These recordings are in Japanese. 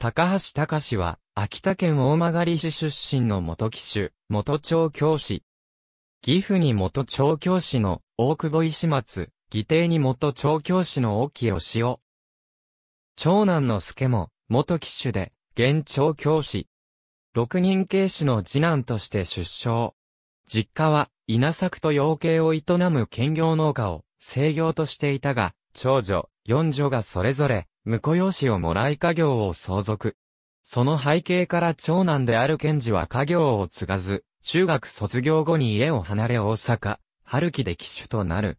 高橋隆は、秋田県大曲市出身の元騎手、元町教師。岐阜に元町教師の大久保石松、義弟に元町教師の沖義雄。長男の助も、元騎手で、現町教師。六人警視の次男として出生。実家は、稲作と養鶏を営む兼業農家を、制業としていたが、長女、四女がそれぞれ、婿養子をもらい家業を相続。その背景から長男である賢治は家業を継がず、中学卒業後に家を離れ大阪、春樹で騎手となる。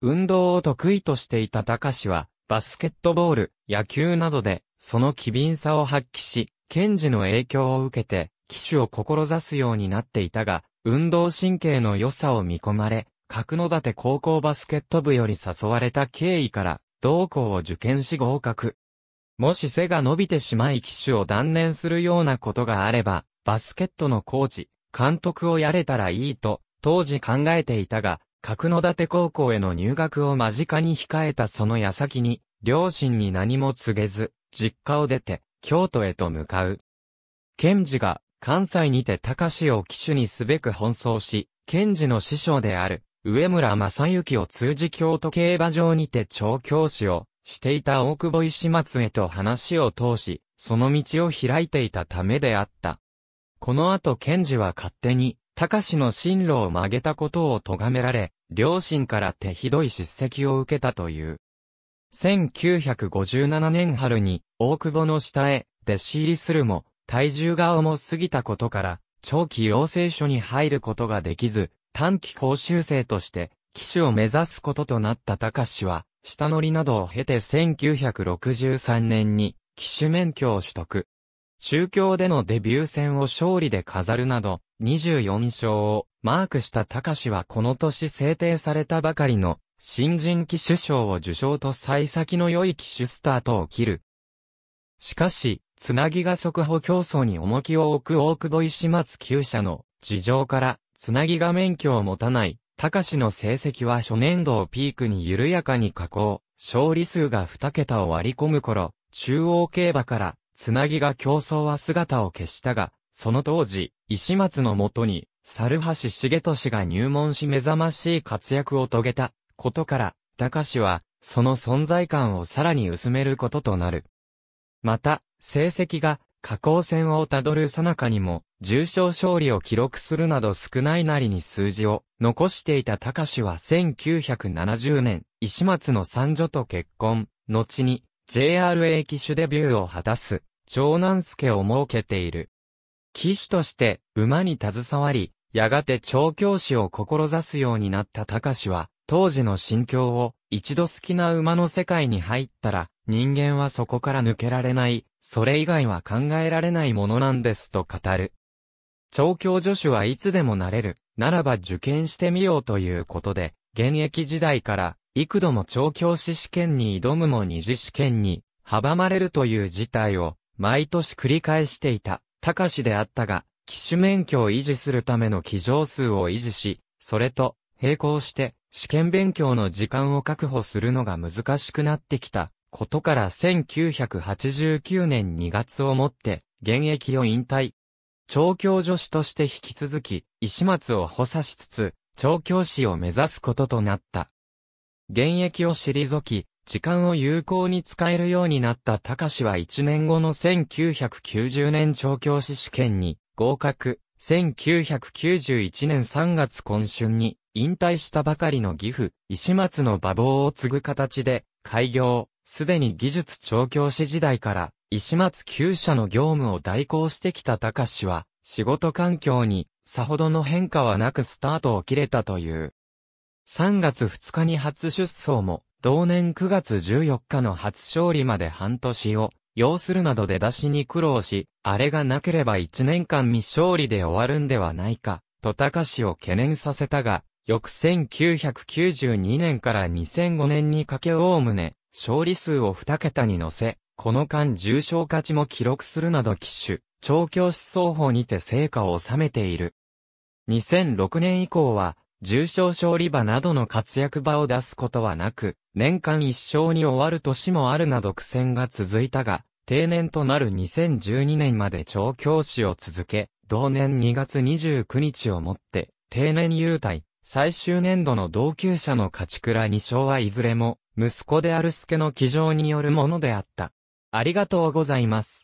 運動を得意としていた高志は、バスケットボール、野球などで、その機敏さを発揮し、賢治の影響を受けて、騎手を志すようになっていたが、運動神経の良さを見込まれ、角館高校バスケット部より誘われた経緯から、同校を受験し合格。もし背が伸びてしまい騎手を断念するようなことがあれば、バスケットのコーチ、監督をやれたらいいと、当時考えていたが、角館高校への入学を間近に控えたその矢先に、両親に何も告げず、実家を出て、京都へと向かう。ンジが、関西にて高志を騎手にすべく奔走し、ンジの師匠である、上村正幸を通じ京都競馬場にて調教師をしていた大久保石松へと話を通し、その道を開いていたためであった。この後賢治は勝手に、高志の進路を曲げたことを咎められ、両親から手ひどい叱責を受けたという。1957年春に、大久保の下へ、弟子入りするも、体重が重すぎたことから、長期養成所に入ることができず、短期講習生として、騎手を目指すこととなった高氏は、下乗りなどを経て1963年に、騎手免許を取得。中京でのデビュー戦を勝利で飾るなど、24勝をマークした高氏はこの年制定されたばかりの新人騎手賞を受賞と幸先の良い騎手スタートを切る。しかし、つなぎが速歩競争に重きを置く大久保石松厩社の事情からつなぎが免許を持たない、高志の成績は初年度をピークに緩やかに下降、勝利数が2桁を割り込む頃、中央競馬から、つなぎが競争は姿を消したが、その当時、石松のもとに、猿橋重俊が入門し目覚ましい活躍を遂げたことから、高志は、その存在感をさらに薄めることとなる。また、成績が下降線をたどるさなかにも、重症勝利を記録するなど少ないなりに数字を残していた高志は1970年、石松の三女と結婚、後に JRA 騎手デビューを果たす、長男助を設けている。騎手として馬に携わり、やがて調教師を志すようになった高志は、当時の心境を、一度好きな馬の世界に入ったら、人間はそこから抜けられない、それ以外は考えられないものなんですと語る。調教助手はいつでもなれる、ならば受験してみようということで、現役時代から幾度も調教師試験に挑むも二次試験に阻まれるという事態を毎年繰り返していた、高志であったが、機種免許を維持するための機乗数を維持し、それと並行して試験勉強の時間を確保するのが難しくなってきたことから1989年2月をもって、現役を引退。調教助手として引き続き、石松を補佐しつつ、調教師を目指すこととなった。現役を退き、時間を有効に使えるようになった高志は1年後の1990年調教師試験に合格。1991年3月今春に引退したばかりの岐阜、石松の馬房を継ぐ形で開業。すでに技術調教師時代から、石松旧社の業務を代行してきた高氏は、仕事環境に、さほどの変化はなくスタートを切れたという。3月2日に初出走も、同年9月14日の初勝利まで半年を、要するなどで出しに苦労し、あれがなければ1年間未勝利で終わるんではないか、と高氏を懸念させたが、翌1992年から2005年にかけおおむね、勝利数を2桁に乗せ、この間重賞勝ちも記録するなど機種、調教師双方にて成果を収めている。2006年以降は、重賞勝利馬などの活躍場を出すことはなく、年間一勝に終わる年もあるなど苦戦が続いたが、定年となる2012年まで調教師を続け、同年2月29日をもって、定年優待、最終年度の同級者の勝倉2勝はいずれも、息子である助の気上によるものであった。ありがとうございます。